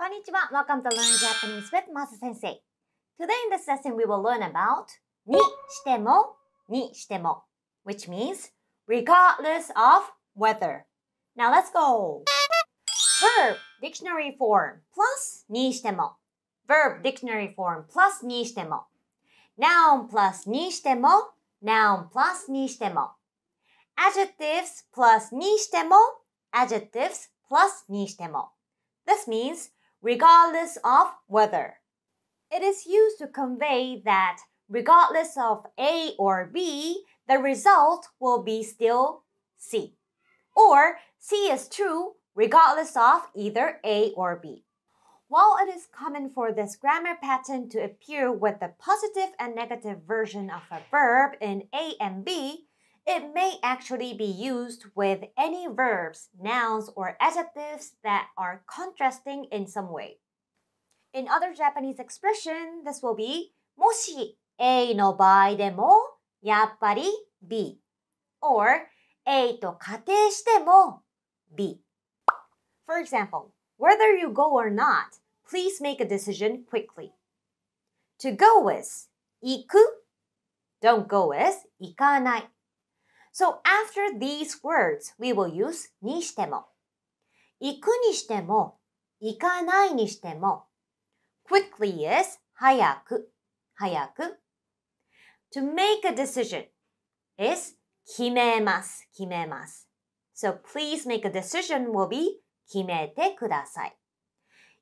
Konnichiwa, welcome to Learn Japanese with Masa Sensei. Today in this lesson we will learn about ni shite ni shite which means regardless of weather. Now let's go! Verb dictionary form plus ni shite Verb dictionary form plus ni shite Noun plus ni shite Noun plus ni shite Adjectives plus ni shite Adjectives plus ni shite This means regardless of whether. It is used to convey that regardless of A or B, the result will be still C. Or C is true regardless of either A or B. While it is common for this grammar pattern to appear with the positive and negative version of a verb in A and B, it may actually be used with any verbs, nouns, or adjectives that are contrasting in some way. In other Japanese expression, this will be もし A の場合でもやっぱり B or A と仮定しても B. For example, whether you go or not, please make a decision quickly. To go is 行く Don't go is 行かない So after these words, we will use にしても。行くにしても、行かないにしても。quickly is 早く、早く。to make a decision is 決めます、決めます。So please make a decision will be 決めてください。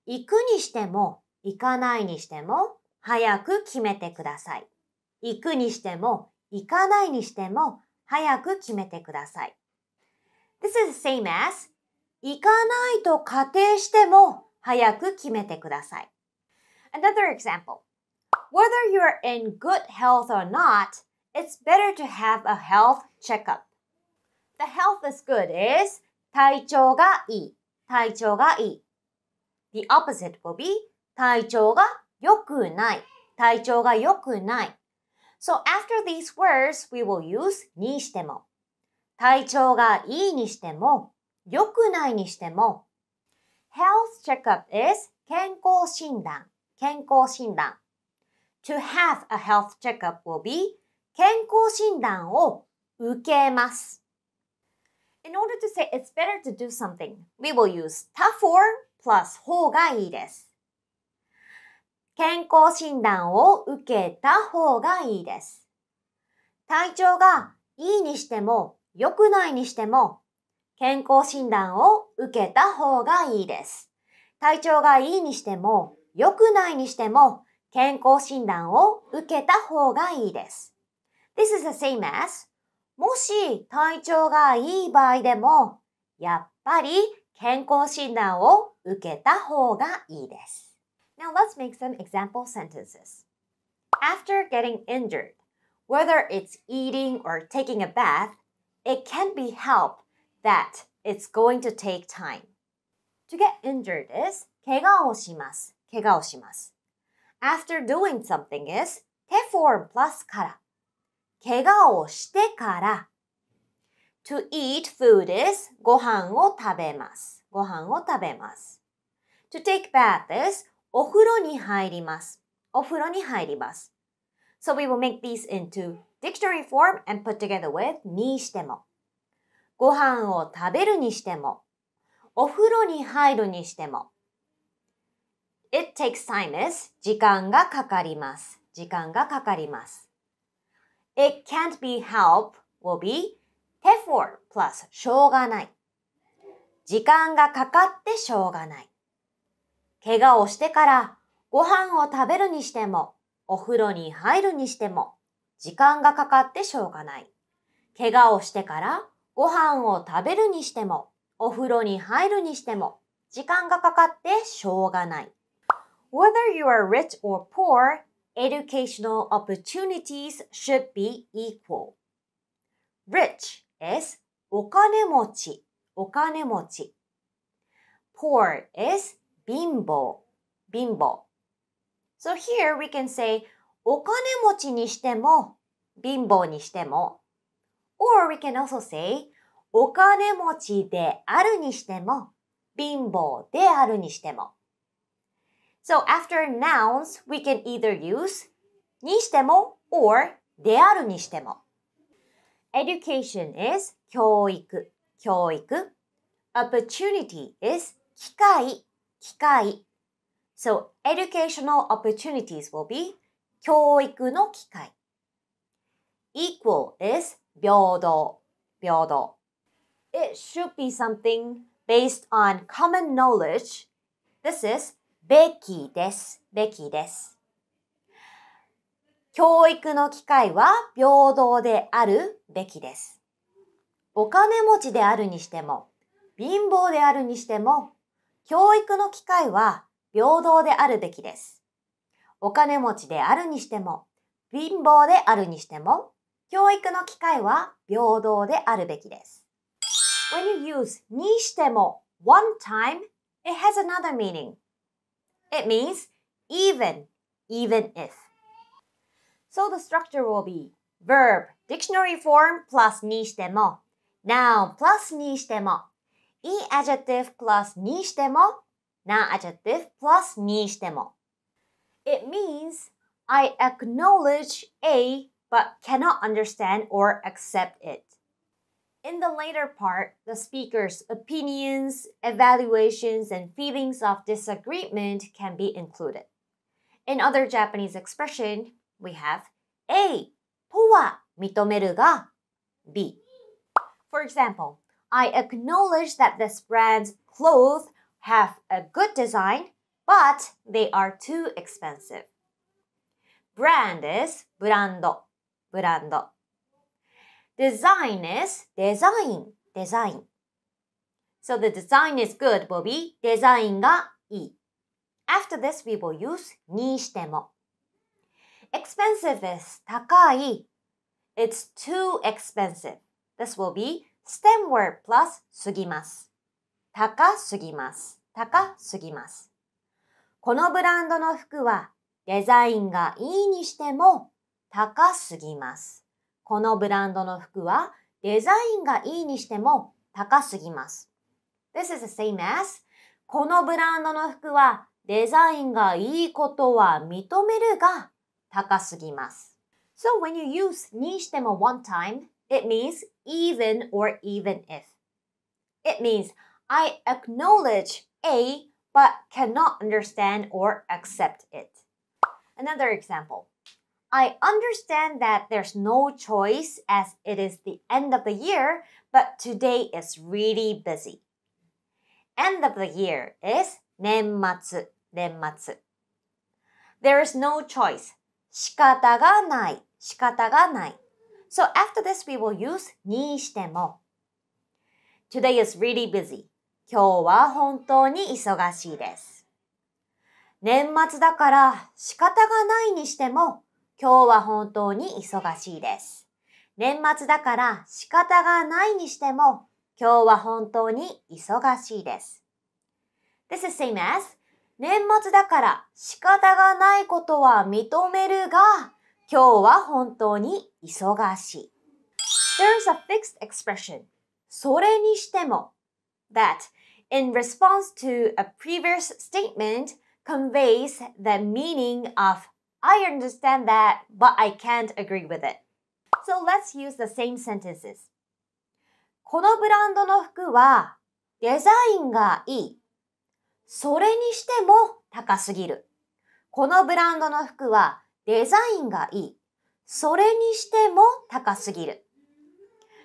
行くにしても、行かないにしても、早く決めてください。行くにしても、行かないにしても、早く決めてください。This is the same as 行かないと仮定しても早く決めてください。Another example. Whether you are in good health or not, it's better to have a health checkup. The health is good is 体調がいい。体調がいい。The opposite will be 体調が良くない。体調が良くない。So after these words, we will use にしても。体調がいいにしても、良くないにしても。Health checkup is 健康診断、健康診断。To have a health checkup will be 健康診断を受けます。In order to say it's better to do something, we will use た for plus 方がいいです。健康診断を受けた方がいいです。体調がいいにしても良くないにしても健康診断を受けた方がいいです。体調がいいにしても良くないにしても健康診断を受けた方がいいです。This is the same as もし体調がいい場合でもやっぱり健康診断を受けた方がいいです。Now let's make some example sentences. After getting injured, whether it's eating or taking a bath, it can't be helped that it's going to take time. To get injured is After doing something is 手 form plus To eat food is To take bath is お風呂に入ります。お風呂に入ります。So we will make these into dictionary form and put together with にしても。ご飯を食べるにしても。お風呂に入るにしても。It takes time is 時間がかかります。時間がかかります。It can't be help will be t e r f o r e plus しょうがない。時間がかかってしょうがない。怪我をしてからご飯を食べるにしても、お風呂に入るにしても、時間がかかってしょうがない。怪我をしてからご飯を食べるにしても、お風呂に入るにしても、時間がかかってしょうがない。Whether you are rich or poor, educational opportunities should be equal. Rich is お金持ち、お金持ち。Poor is bimbo, bimbo. So here we can say お金持ちにしても貧乏にしても or we can also say お金持ちであるにしても貧乏であるにしても So after nouns we can either use にしても or であるにしても Education is 教育教育 Opportunity is 機会機会。So, educational opportunities will be 教育の機会。equal is 平等、平等。It should be something based on common knowledge. This is べきです。べきです。教育の機会は平等であるべきです。お金持ちであるにしても、貧乏であるにしても、教育の機会は平等であるべきです。お金持ちであるにしても、貧乏であるにしても、教育の機会は平等であるべきです。When you use にしても one time, it has another meaning. It means even, even if. So the structure will be verb, dictionary form plus にしても noun plus にしてもいい adjective plus にしても non-adjective plus にしても It means I acknowledge A but cannot understand or accept it. In the later part, the speaker's opinions, evaluations, and feelings of disagreement can be included. In other Japanese expression, we have A とは認めるが B. For example, I acknowledge that this brand's clothes have a good design, but they are too expensive. Brand is Design is design, design. So the design is good, Bobby. After this, we will use Expensive is It's too expensive. This will be stem word plus すぎます。高すぎます。高すぎます。このブランドの服はデザインがいいにしても高すぎます。このブランドの服はデザインがいいにしても高すぎます。This is the same as このブランドの服はデザインがいいことは認めるが高すぎます。So when you use にしても one time It means even or even if. It means I acknowledge A but cannot understand or accept it. Another example. I understand that there's no choice as it is the end of the year, but today is really busy. End of the year is There is no choice. So after this, we will use にしても。Today is really busy. 今日は本当に忙しいです。年末だから仕方がないにしても、今日は本当に忙しいです。年末だから仕方がないにしても、今日は本当に忙しいです。This is same as 年末だから仕方がないことは認めるが、今日は本当に忙しい。There's a fixed expression それにしても that in response to a previous statement conveys the meaning of I understand that, but I can't agree with it. So let's use the same sentences. このブランドの服はデザインがいい。それにしても高すぎる。このブランドの服はデザインがいい。それにしても高すぎる。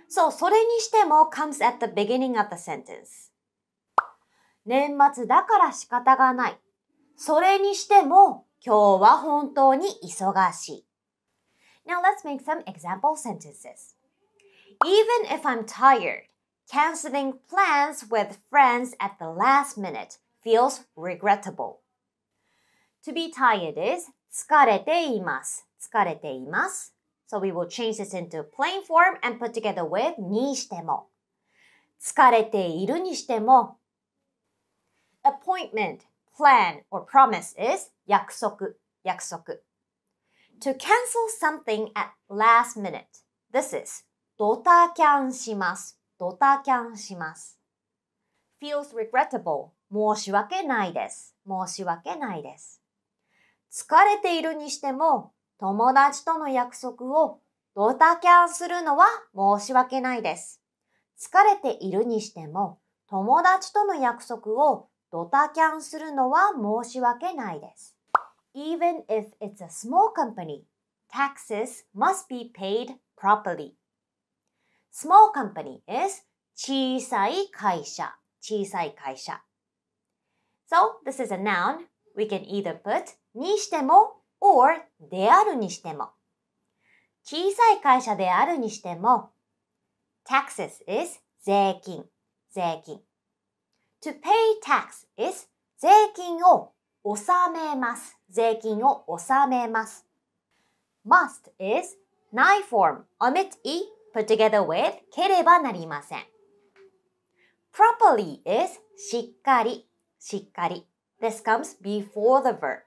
そう、それにしても comes at the beginning of the sentence。年末だから仕方がない。それにしても今日は本当に忙しい。Now let's make some example sentences. Even if I'm tired, canceling plans with friends at the last minute feels regrettable. To be tired is 疲れています。疲れています。So we will change this into plain form and put together with にしても。疲れているにしても。appointment, plan or promise is 約束、約束。to cancel something at last minute. This is ドタキャンします。ドタキャンします。feels regrettable. 申し訳ないです。申し訳ないです。疲れているにしても友達との約束をドタキャンするのは申し訳ないです。疲れているにしても友達との約束をドタキャンするのは申し訳ないです。Even if it's a small company, taxes must be paid properly. Small company is 小さい会社、小さい会社。So, this is a noun we can either put にしても or であるにしても小さい会社であるにしても taxes is 税金税金 to pay tax is 税金を納めます税金を納めます must is ない form omit e put together with ければなりません properly is しっかりしっかり This comes before the verb.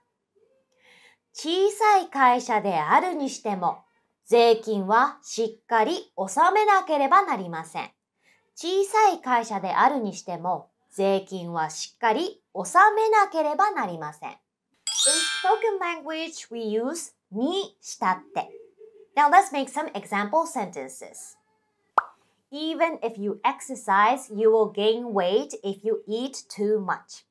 小さい会社であるにしても、税金はしっかり納めなければなりません。小さい会社であるにしても、税金はしっかり納めなければなりません。In spoken language, we use にしたって。Now let's make some example sentences. Even if you exercise, you will gain weight if you eat too much.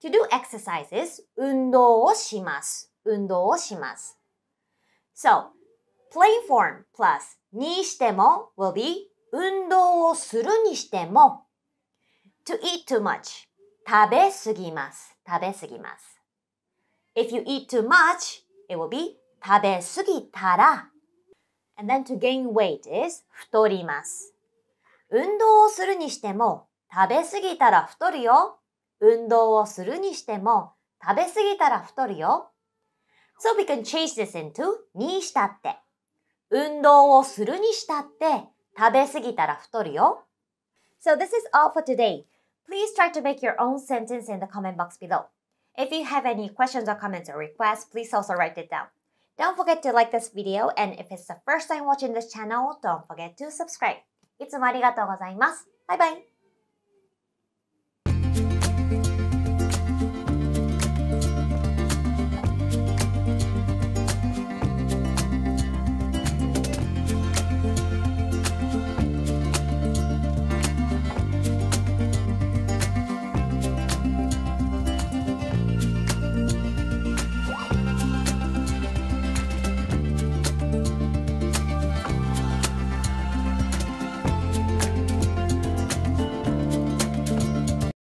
To do exercises 運動をします。運動をします。So, play form plus にしても will be 運動をするにしても to eat too much 食べすぎます。食べすぎます。If you eat too much, it will be 食べすぎたら And then to gain weight is 太ります。運動をするにしても食べすぎたら太るよ運動をするにしても、食べ過ぎたら太るよ。So we can change this into にしたって。運動をするにしたって、食べ過ぎたら太るよ。So this is all for today. Please try to make your own sentence in the comment box below. If you have any questions or comments or requests, please also write it down. Don't forget to like this video and if it's the first time watching this channel, don't forget to subscribe. いつもありがとうございます。バイバイ。